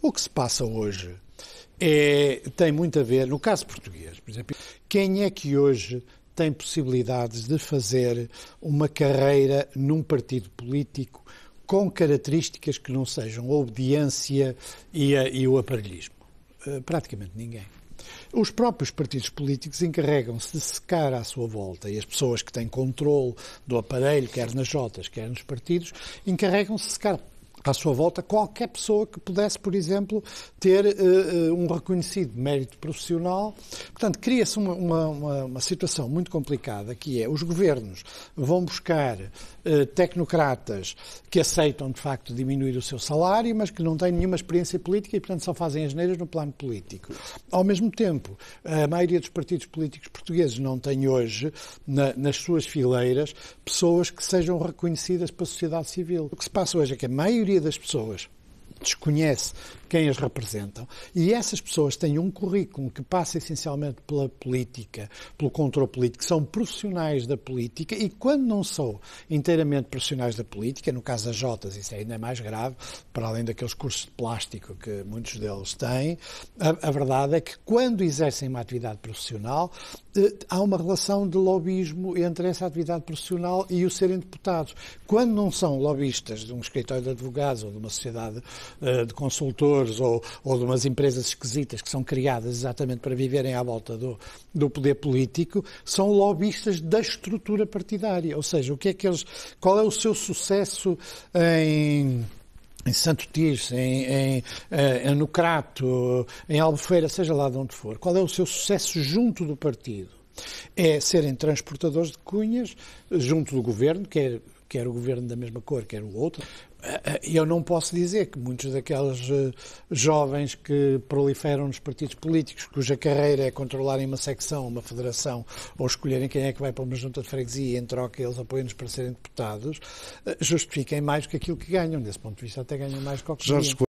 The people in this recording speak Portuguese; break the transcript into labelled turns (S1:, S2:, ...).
S1: O que se passa hoje é, tem muito a ver, no caso português, por exemplo, quem é que hoje tem possibilidades de fazer uma carreira num partido político com características que não sejam a obediência e, a, e o aparelhismo? Eh, praticamente ninguém. Os próprios partidos políticos encarregam-se de secar à sua volta e as pessoas que têm controle do aparelho, quer nas Jotas, quer nos partidos, encarregam-se de secar à sua volta qualquer pessoa que pudesse, por exemplo, ter uh, um reconhecido mérito profissional. Portanto, cria-se uma, uma, uma, situação muito complicada, que é os governos vão buscar uh, tecnocratas que aceitam, de facto, diminuir o seu salário, mas que não têm nenhuma experiência política e, portanto, só fazem asneiras no plano político. Ao mesmo tempo, a maioria dos partidos políticos portugueses não tem hoje, na, nas suas fileiras, pessoas que sejam reconhecidas pela sociedade civil. O que se passa hoje é que a maioria maioria das pessoas desconhece quem as representam. E essas pessoas têm um currículo que passa essencialmente pela política, pelo controle político, são profissionais da política e quando não são inteiramente profissionais da política, no caso das Jotas isso é ainda é mais grave, para além daqueles cursos de plástico que muitos deles têm, a, a verdade é que quando exercem uma atividade profissional, eh, há uma relação de lobbyismo entre essa atividade profissional e o serem deputados. Quando não são lobistas de um escritório de advogados ou de uma sociedade eh, de consultores, ditadores ou, ou de umas empresas esquisitas que são criadas exatamente para viverem à volta do, do poder político, são lobistas da estrutura partidária. Ou seja, o que é que eles, qual é o seu sucesso em em Santo Tirso, em, em, em, eh, no Crato, em Albufeira, seja lá de onde for, qual é o seu sucesso junto do partido? É serem transportadores de cunhas junto do governo, quer, quer o governo da mesma cor, quer o outro, eh, eh, eu não posso dizer que muitos daqueles eh, jovens que proliferam nos partidos políticos, cuja carreira é controlarem uma secção, uma federação, ou escolherem quem é que vai para uma junta de freguesia e em troca eles apoiam-nos para serem deputados, justifiquem mais do que aquilo que ganham. Desse ponto de vista, até ganham mais que o que